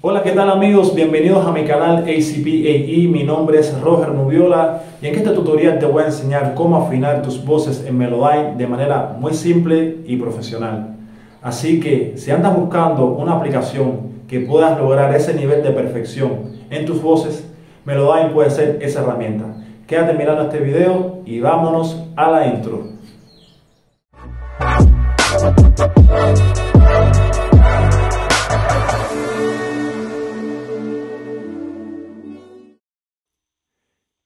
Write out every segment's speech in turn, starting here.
Hola, ¿qué tal amigos? Bienvenidos a mi canal ACPAE. Mi nombre es Roger Nubiola y en este tutorial te voy a enseñar cómo afinar tus voces en Melodyne de manera muy simple y profesional. Así que si andas buscando una aplicación que puedas lograr ese nivel de perfección en tus voces, Melodyne puede ser esa herramienta. Quédate mirando este video y vámonos a la intro.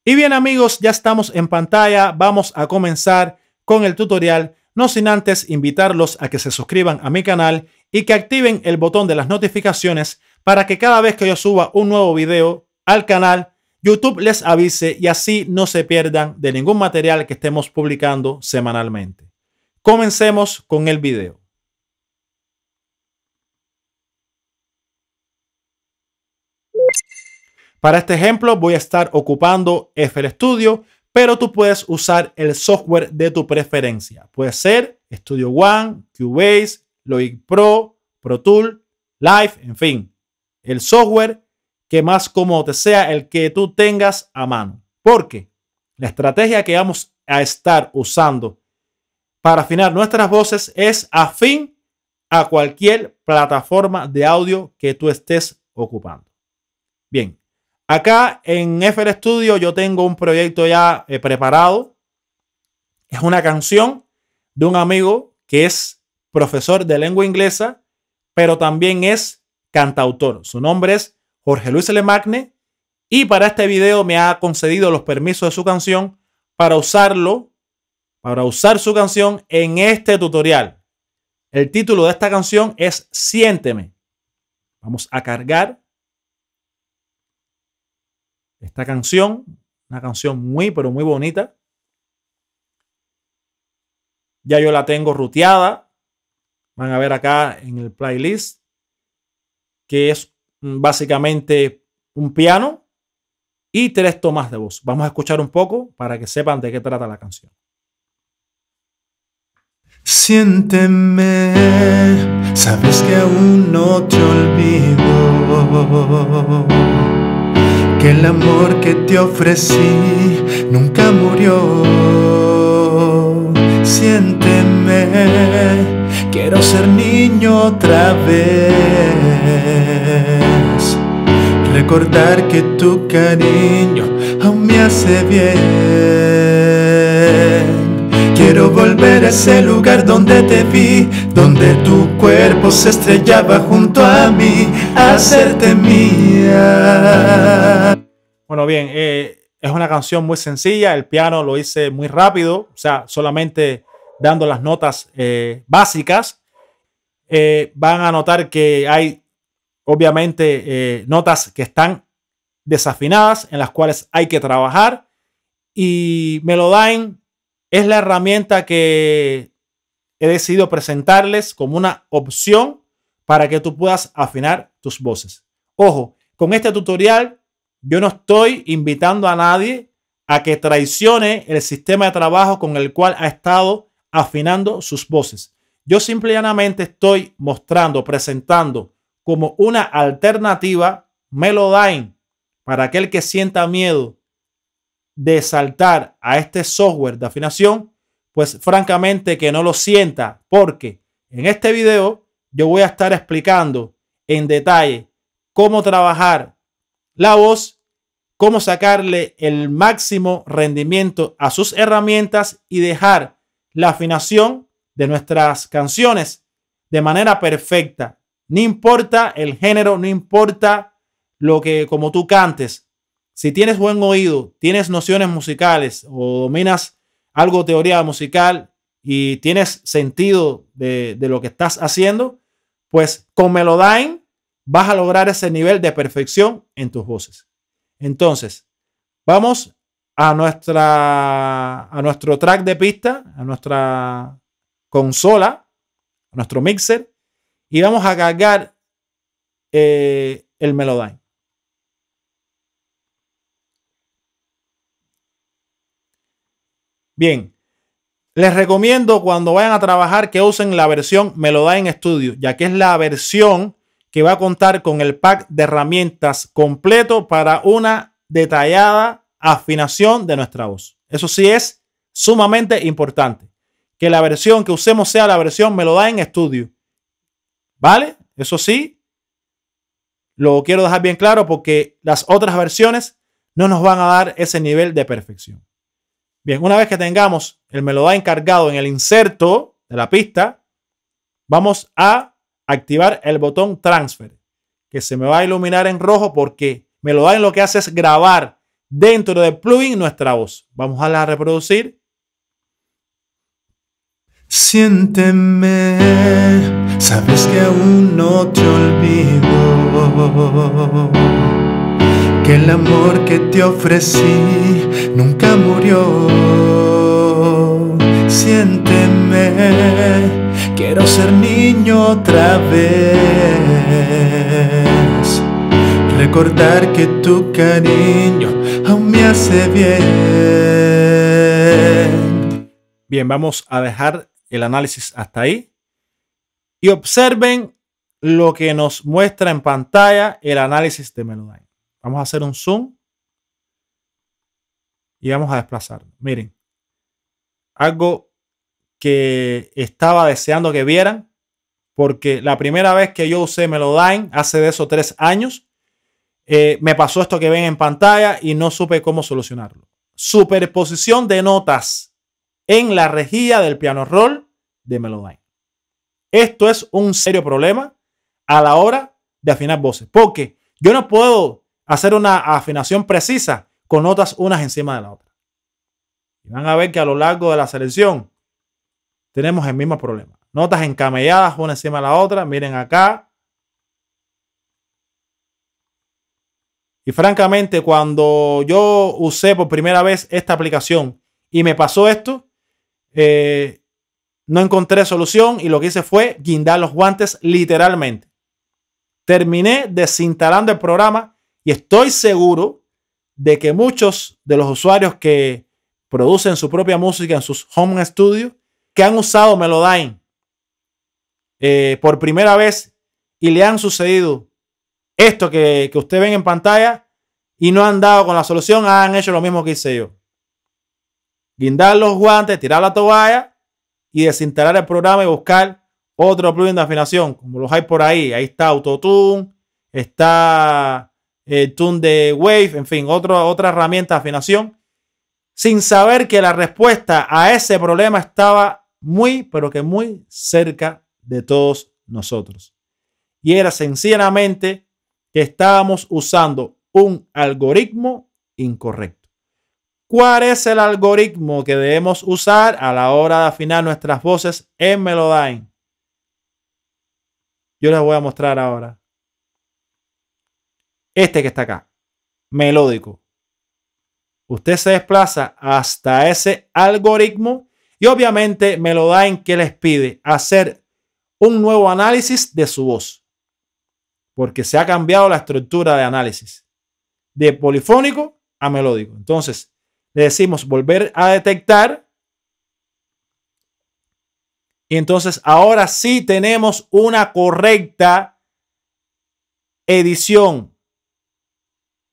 Y bien amigos, ya estamos en pantalla, vamos a comenzar con el tutorial, no sin antes invitarlos a que se suscriban a mi canal y que activen el botón de las notificaciones para que cada vez que yo suba un nuevo video al canal, YouTube les avise y así no se pierdan de ningún material que estemos publicando semanalmente. Comencemos con el video. Para este ejemplo voy a estar ocupando FL Studio, pero tú puedes usar el software de tu preferencia. Puede ser Studio One, Cubase, Logic Pro, Pro Tool, Live, en fin, el software que más cómodo te sea, el que tú tengas a mano. Porque la estrategia que vamos a estar usando para afinar nuestras voces es afín a cualquier plataforma de audio que tú estés ocupando. Bien, Acá en FL Studio yo tengo un proyecto ya eh, preparado. Es una canción de un amigo que es profesor de lengua inglesa, pero también es cantautor. Su nombre es Jorge Luis Lemagne y para este video me ha concedido los permisos de su canción para usarlo, para usar su canción en este tutorial. El título de esta canción es Siénteme. Vamos a cargar esta canción, una canción muy, pero muy bonita. Ya yo la tengo ruteada. Van a ver acá en el playlist, que es mm, básicamente un piano y tres tomas de voz. Vamos a escuchar un poco para que sepan de qué trata la canción. Siénteme, sabes que aún no te olvido que el amor que te ofrecí nunca murió. Siénteme, quiero ser niño otra vez. Recordar que tu cariño aún me hace bien. Quiero volver a ese lugar donde te vi, donde tu cuerpo se estrellaba junto a mí, hacerte mía. Bueno, bien, eh, es una canción muy sencilla, el piano lo hice muy rápido, o sea, solamente dando las notas eh, básicas. Eh, van a notar que hay, obviamente, notas que están desafinadas, en las cuales hay que trabajar. Y me lo dan es la herramienta que he decidido presentarles como una opción para que tú puedas afinar tus voces. Ojo, con este tutorial yo no estoy invitando a nadie a que traicione el sistema de trabajo con el cual ha estado afinando sus voces. Yo simplemente estoy mostrando, presentando como una alternativa Melodyne para aquel que sienta miedo de saltar a este software de afinación, pues francamente que no lo sienta, porque en este video yo voy a estar explicando en detalle cómo trabajar la voz, cómo sacarle el máximo rendimiento a sus herramientas y dejar la afinación de nuestras canciones de manera perfecta. No importa el género, no importa lo que como tú cantes, si tienes buen oído, tienes nociones musicales o dominas algo de teoría musical y tienes sentido de, lo que estás haciendo, pues con Melodyne vas a lograr ese nivel de perfección en tus voces. Entonces, vamos a, nuestra, a nuestro track de pista, a nuestra consola, a nuestro mixer, y vamos a cargar eh, el Melodyne. Bien, les recomiendo cuando vayan a trabajar que usen la versión Me lo da en estudio, ya que es la versión que va a contar con el pack de herramientas completo para una detallada afinación de nuestra voz. Eso sí es sumamente importante, que la versión que usemos sea la versión Me lo da en estudio. ¿Vale? Eso sí, lo quiero dejar bien claro porque las otras versiones no nos van a dar ese nivel de perfección. Bien, una vez que tengamos el Melodyne encargado en el inserto de la pista, vamos a activar el botón Transfer, que se me va a iluminar en rojo porque Melodyne lo que hace es grabar dentro del plugin nuestra voz. Vamos a la reproducir. Siénteme, sabes que aún no te que el amor que te ofrecí nunca murió. Siénteme, quiero ser niño otra vez. Recordar que tu cariño aún me hace bien. Bien, vamos a dejar el análisis hasta ahí. Y observen lo que nos muestra en pantalla el análisis de melody Vamos a hacer un zoom y vamos a desplazar. Miren, algo que estaba deseando que vieran, porque la primera vez que yo usé Melodyne, hace de esos tres años, eh, me pasó esto que ven en pantalla y no supe cómo solucionarlo. Superposición de notas en la rejilla del piano roll de Melodyne. Esto es un serio problema a la hora de afinar voces, porque yo no puedo hacer una afinación precisa con notas unas encima de la otra. Y van a ver que a lo largo de la selección tenemos el mismo problema. Notas encamelladas una encima de la otra. Miren acá. Y francamente, cuando yo usé por primera vez esta aplicación y me pasó esto, eh, no encontré solución y lo que hice fue guindar los guantes literalmente. Terminé desinstalando el programa y estoy seguro de que muchos de los usuarios que producen su propia música en sus home studios, que han usado Melodyne eh, por primera vez y le han sucedido esto que, que usted ven en pantalla y no han dado con la solución, han hecho lo mismo que hice yo. Guindar los guantes, tirar la toalla y desinstalar el programa y buscar otro plugin de afinación, como los hay por ahí. Ahí está Autotune, está el eh, tune de wave, en fin, otra herramienta de afinación, sin saber que la respuesta a ese problema estaba muy, pero que muy cerca de todos nosotros. Y era sencillamente que estábamos usando un algoritmo incorrecto. ¿Cuál es el algoritmo que debemos usar a la hora de afinar nuestras voces en Melodyne? Yo les voy a mostrar ahora. Este que está acá, melódico. Usted se desplaza hasta ese algoritmo y obviamente me lo da en que les pide hacer un nuevo análisis de su voz. Porque se ha cambiado la estructura de análisis. De polifónico a melódico. Entonces, le decimos volver a detectar. Y entonces ahora sí tenemos una correcta edición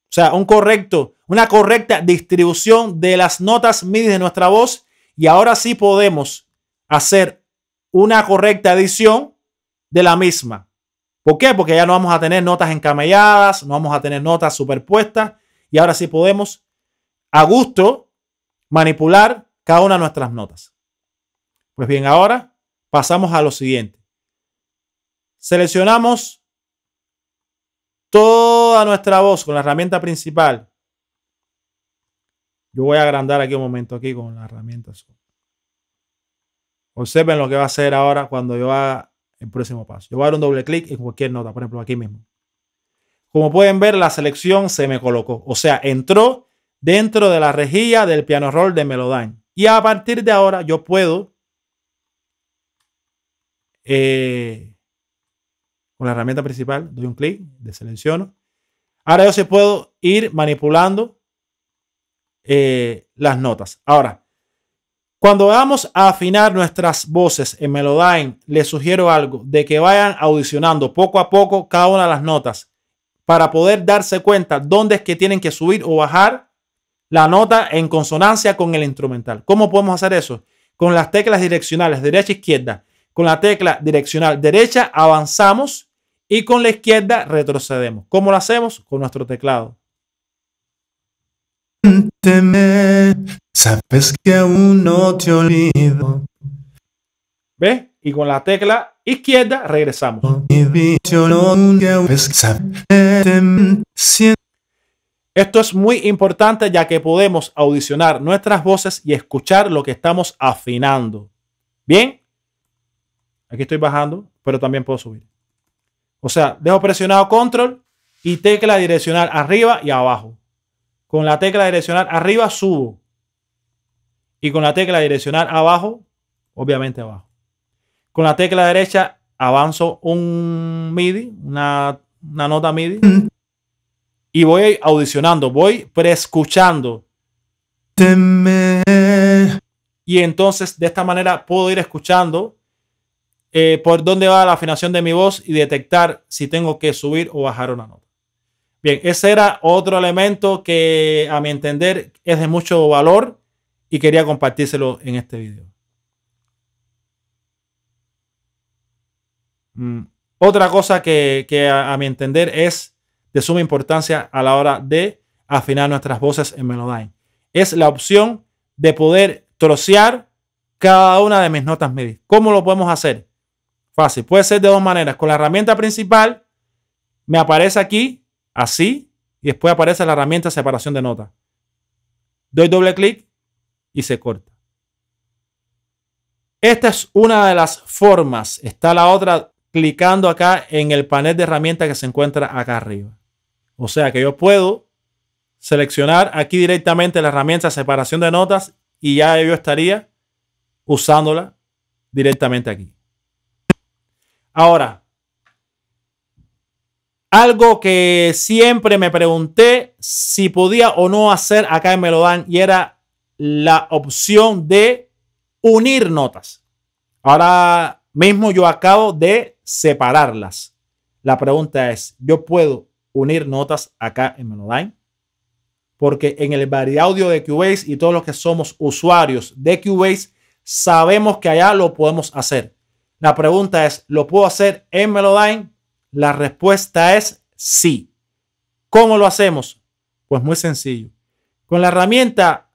o sea, un correcto, una correcta distribución de las notas MIDI de nuestra voz. Y ahora sí podemos hacer una correcta edición de la misma. ¿Por qué? Porque ya no vamos a tener notas encamelladas, no vamos a tener notas superpuestas. Y ahora sí podemos a gusto manipular cada una de nuestras notas. Pues bien, ahora pasamos a lo siguiente. Seleccionamos toda nuestra voz con la herramienta principal. Yo voy a agrandar aquí un momento aquí con la herramienta. Observen lo que va a hacer ahora cuando yo haga el próximo paso. Yo voy a dar un doble clic en cualquier nota, por ejemplo, aquí mismo. Como pueden ver, la selección se me colocó. O sea, entró dentro de la rejilla del piano roll de Melodyne. Y a partir de ahora yo puedo eh, con la herramienta principal, doy un clic, deselecciono. Ahora yo se puedo ir manipulando eh, las notas. Ahora, cuando vamos a afinar nuestras voces en Melodyne, les sugiero algo, de que vayan audicionando poco a poco cada una de las notas para poder darse cuenta dónde es que tienen que subir o bajar la nota en consonancia con el instrumental. ¿Cómo podemos hacer eso? Con las teclas direccionales derecha-izquierda. Con la tecla direccional derecha avanzamos y con la izquierda retrocedemos. ¿Cómo lo hacemos? Con nuestro teclado. ¿Ves? Y con la tecla izquierda regresamos. Esto es muy importante ya que podemos audicionar nuestras voces y escuchar lo que estamos afinando. Bien, aquí estoy bajando, pero también puedo subir. O sea, dejo presionado control y tecla direccional arriba y abajo. Con la tecla direccional arriba subo. Y con la tecla direccional abajo, obviamente abajo. Con la tecla derecha avanzo un MIDI, una, nota MIDI. Y voy audicionando, voy preescuchando. Y entonces de esta manera puedo ir escuchando eh, por dónde va la afinación de mi voz y detectar si tengo que subir o bajar una nota. Bien, ese era otro elemento que a mi entender es de mucho valor y quería compartírselo en este video. Mm, otra cosa que, a, mi entender es de suma importancia a la hora de afinar nuestras voces en Melodyne es la opción de poder trocear cada una de mis notas MIDI. ¿Cómo lo podemos hacer? Fácil. Puede ser de dos maneras. Con la herramienta principal, me aparece aquí, así, y después aparece la herramienta separación de notas. Doy doble clic y se corta. Esta es una de las formas. Está la otra clicando acá en el panel de herramientas que se encuentra acá arriba. O sea que yo puedo seleccionar aquí directamente la herramienta separación de notas y ya yo estaría usándola directamente aquí. Ahora, algo que siempre me pregunté si podía o no hacer acá en Melodine y era la opción de unir notas. Ahora mismo yo acabo de separarlas. La pregunta es, ¿yo puedo unir notas acá en Melodine? Porque en el audio de Cubase y todos los que somos usuarios de Cubase sabemos que allá lo podemos hacer. La pregunta es, ¿lo puedo hacer en Melodyne? La respuesta es sí. ¿Cómo lo hacemos? Pues muy sencillo. Con la herramienta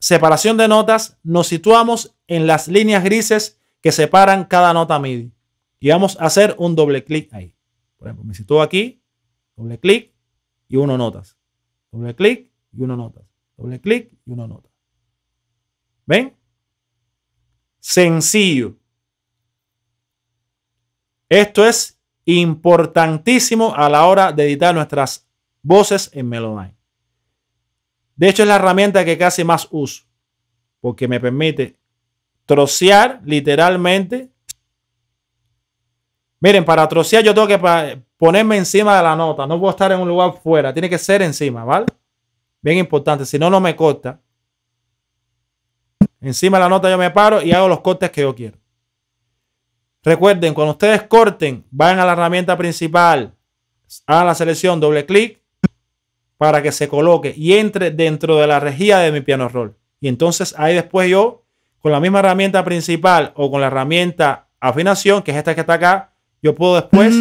separación de notas, nos situamos en las líneas grises que separan cada nota MIDI. Y vamos a hacer un doble clic ahí. Por ejemplo, me sitúo aquí, doble clic y uno notas. Doble clic y uno notas. Doble clic y uno notas. ¿Ven? Sencillo. Esto es importantísimo a la hora de editar nuestras voces en Melodyne. De hecho, es la herramienta que casi más uso, porque me permite trocear literalmente. Miren, para trocear yo tengo que ponerme encima de la nota, no puedo estar en un lugar fuera, tiene que ser encima, ¿vale? Bien importante, si no, no me corta. Encima de la nota yo me paro y hago los cortes que yo quiero. Recuerden, cuando ustedes corten, van a la herramienta principal, a la selección, doble clic, para que se coloque y entre dentro de la rejilla de mi piano roll. Y entonces ahí después yo, con la misma herramienta principal o con la herramienta afinación, que es esta que está acá, yo puedo después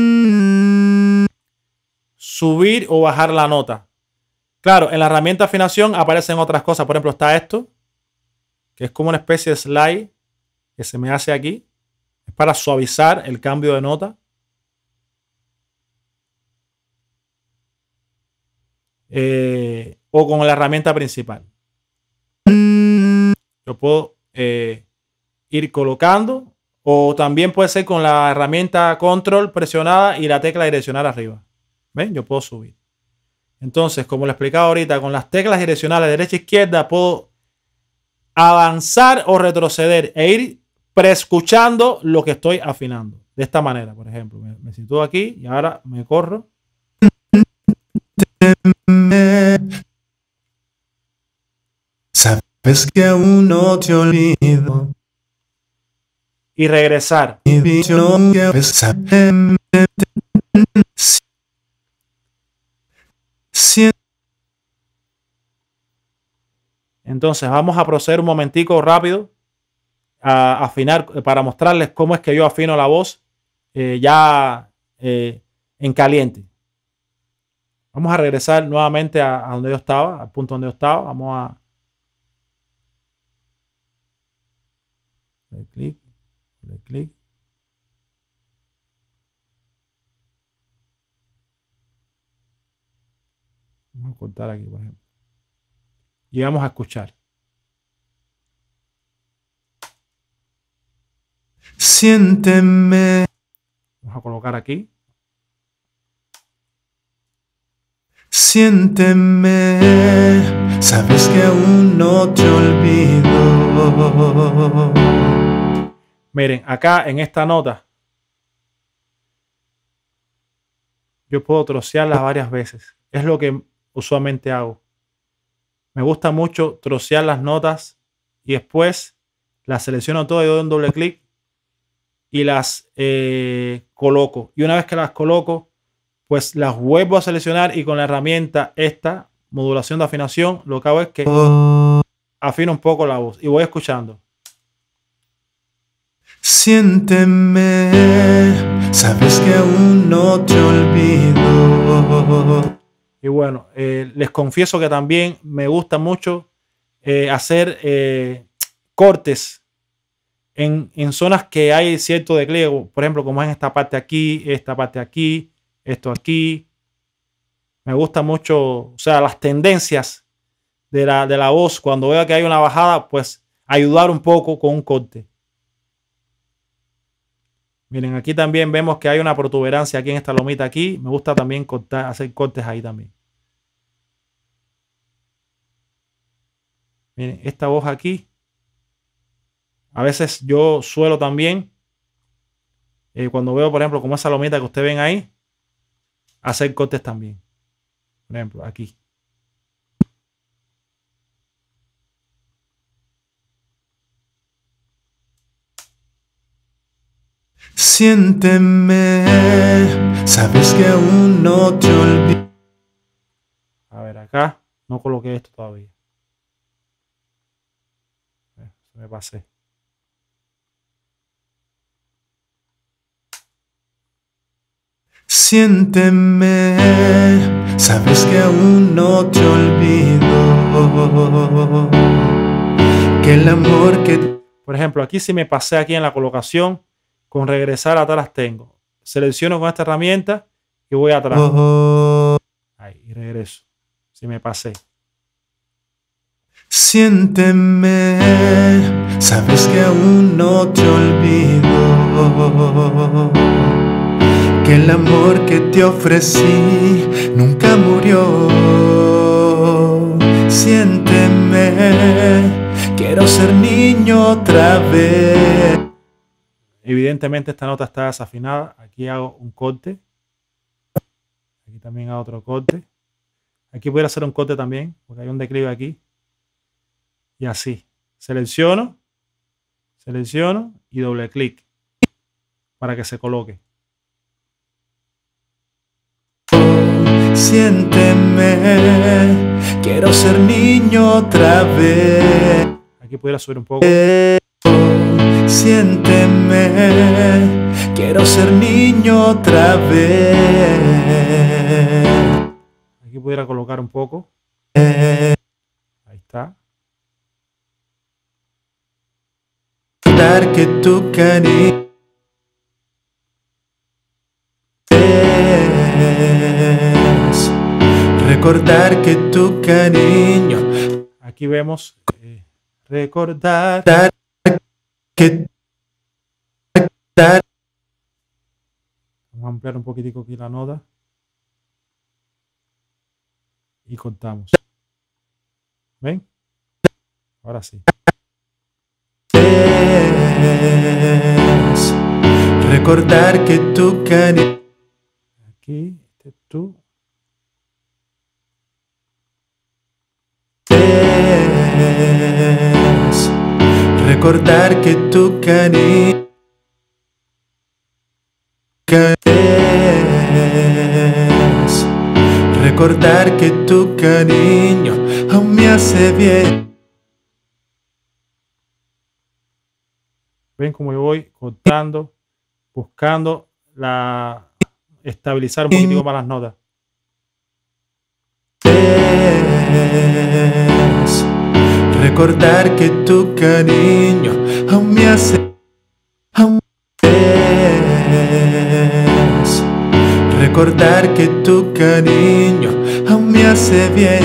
subir o bajar la nota. Claro, en la herramienta afinación aparecen otras cosas. Por ejemplo, está esto, que es como una especie de slide que se me hace aquí para suavizar el cambio de nota. Eh, o con la herramienta principal. Yo puedo eh, ir colocando o también puede ser con la herramienta control presionada y la tecla direccional arriba. ¿Ven? Yo puedo subir. Entonces, como lo explicaba ahorita, con las teclas direccionales derecha e izquierda puedo avanzar o retroceder e ir preescuchando lo que estoy afinando. De esta manera, por ejemplo, me, siento aquí y ahora me corro. Sabes que te Y regresar. Entonces vamos a proceder un momentico rápido a afinar, eh, para mostrarles cómo es que yo afino la voz eh, ya eh, en caliente. Vamos a regresar nuevamente a, donde yo estaba, al punto donde yo estaba. Vamos a. Le clic, le clic. Vamos a cortar aquí, por ejemplo. Y vamos a escuchar. Siénteme. Vamos a colocar aquí. Siénteme, sabes que aún no te olvido. Miren, acá en esta nota, yo puedo trocearla varias veces. Es lo que usualmente hago. Me gusta mucho trocear las notas y después las selecciono todo y doy un doble clic y las eh, coloco. Y una vez que las coloco, pues las vuelvo a seleccionar y con la herramienta esta, modulación de afinación, lo que hago es que afino un poco la voz y voy escuchando. Siénteme, sabes que aún no te olvido. Y bueno, eh, les confieso que también me gusta mucho eh, hacer cortes en, zonas que hay cierto declive, por ejemplo, como es en esta parte aquí, esta parte aquí, esto aquí. Me gusta mucho, o sea, las tendencias de la, voz. Cuando veo que hay una bajada, pues ayudar un poco con un corte. Miren, aquí también vemos que hay una protuberancia aquí en esta lomita aquí. Me gusta también cortar, hacer cortes ahí también. Miren, esta voz aquí a veces yo suelo también, eh, cuando veo, por ejemplo, como esa lomita que ustedes ven ahí, hacer cortes también. Por ejemplo, aquí. Siénteme, sabes que uno te A ver, acá no coloqué esto todavía. Se me pasé. Siénteme, sabes que aún no te olvido. Que el amor que. Por ejemplo, aquí si me pasé aquí en la colocación, con regresar atrás tengo. Selecciono con esta herramienta y voy atrás. Oh, oh. Ahí, regreso. Si me pasé. Siénteme, sabes que aún no te olvido el amor que te ofrecí nunca murió. Siénteme, quiero ser niño otra vez. Evidentemente esta nota está desafinada. Aquí hago un corte. Aquí también hago otro corte. Aquí a hacer un corte también, porque hay un declive aquí. Y así. Selecciono, selecciono y doble clic para que se coloque. siénteme. Quiero ser niño otra vez. Aquí pudiera subir un poco. Siénteme. Quiero ser niño otra vez. Aquí pudiera colocar un poco. Ahí está. Dar que tu cariño recordar que tu cariño. Aquí vemos eh, recordar que Vamos a ampliar un poquitico aquí la nota. Y contamos. ¿Ven? Ahora sí. recordar que tu cariño. Aquí, este tú. recordar que tu cariño es recordar que tu cariño aún me hace bien. Ven como yo voy contando? buscando la estabilizar un poquito para las notas. Recordar que tu cariño aún me hace. Aún Recordar que tu cariño aún me hace bien.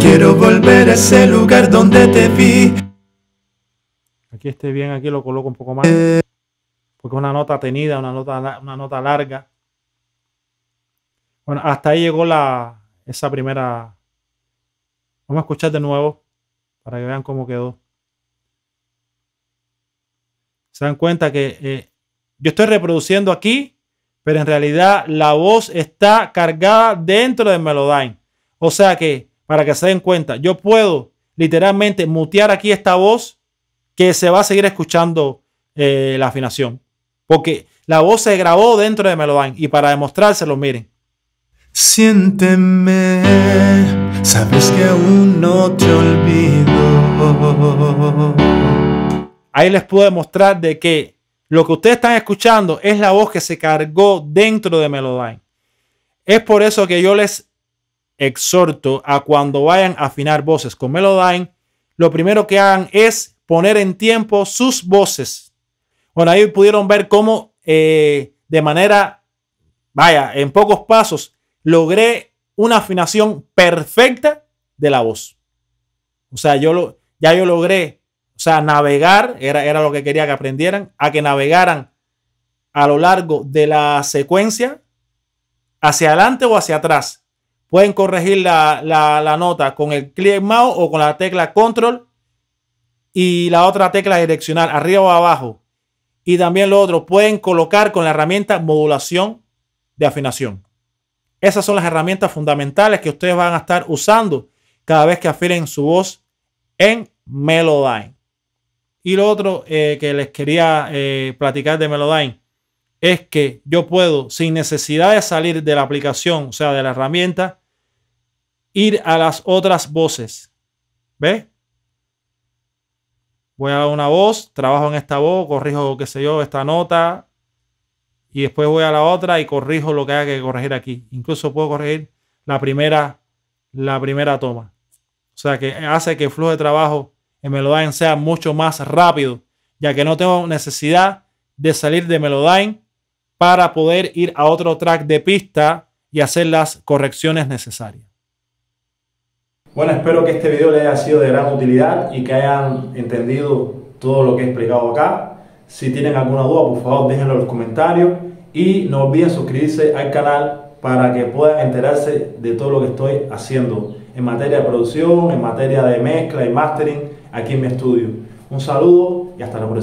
Quiero volver a ese lugar donde te vi. Aquí esté bien, aquí lo coloco un poco más. Porque una nota tenida, una nota, una nota larga. Bueno, hasta ahí llegó la, esa primera Vamos a escuchar de nuevo para que vean cómo quedó. Se dan cuenta que eh, yo estoy reproduciendo aquí, pero en realidad la voz está cargada dentro de Melodyne. O sea que, para que se den cuenta, yo puedo literalmente mutear aquí esta voz que se va a seguir escuchando eh, la afinación. Porque la voz se grabó dentro de Melodyne. Y para demostrárselo, miren. Siénteme Sabes que aún no te olvido. Ahí les puedo mostrar de que lo que ustedes están escuchando es la voz que se cargó dentro de Melodyne. Es por eso que yo les exhorto a cuando vayan a afinar voces con Melodyne, lo primero que hagan es poner en tiempo sus voces. Bueno, ahí pudieron ver cómo eh, de manera, vaya, en pocos pasos, logré una afinación perfecta de la voz. O sea, yo lo, ya yo logré, o sea, navegar, era, era lo que quería que aprendieran, a que navegaran a lo largo de la secuencia, hacia adelante o hacia atrás. Pueden corregir la, nota con el clic mouse o con la tecla control y la otra tecla direccional, arriba o abajo. Y también lo otro, pueden colocar con la herramienta modulación de afinación. Esas son las herramientas fundamentales que ustedes van a estar usando cada vez que afilen su voz en Melodyne. Y lo otro eh, que les quería eh, platicar de Melodyne es que yo puedo, sin necesidad de salir de la aplicación, o sea, de la herramienta, ir a las otras voces. ¿Ves? Voy a una voz, trabajo en esta voz, corrijo, qué sé yo, esta nota, y después voy a la otra y corrijo lo que haya que corregir aquí. Incluso puedo corregir la primera, la primera toma. O sea que hace que el flujo de trabajo en Melodyne sea mucho más rápido, ya que no tengo necesidad de salir de Melodyne para poder ir a otro track de pista y hacer las correcciones necesarias. Bueno, espero que este video les haya sido de gran utilidad y que hayan entendido todo lo que he explicado acá. Si tienen alguna duda, por favor, déjenlo en los comentarios y no olviden suscribirse al canal para que puedan enterarse de todo lo que estoy haciendo en materia de producción, en materia de mezcla y mastering aquí en mi estudio. Un saludo y hasta la próxima.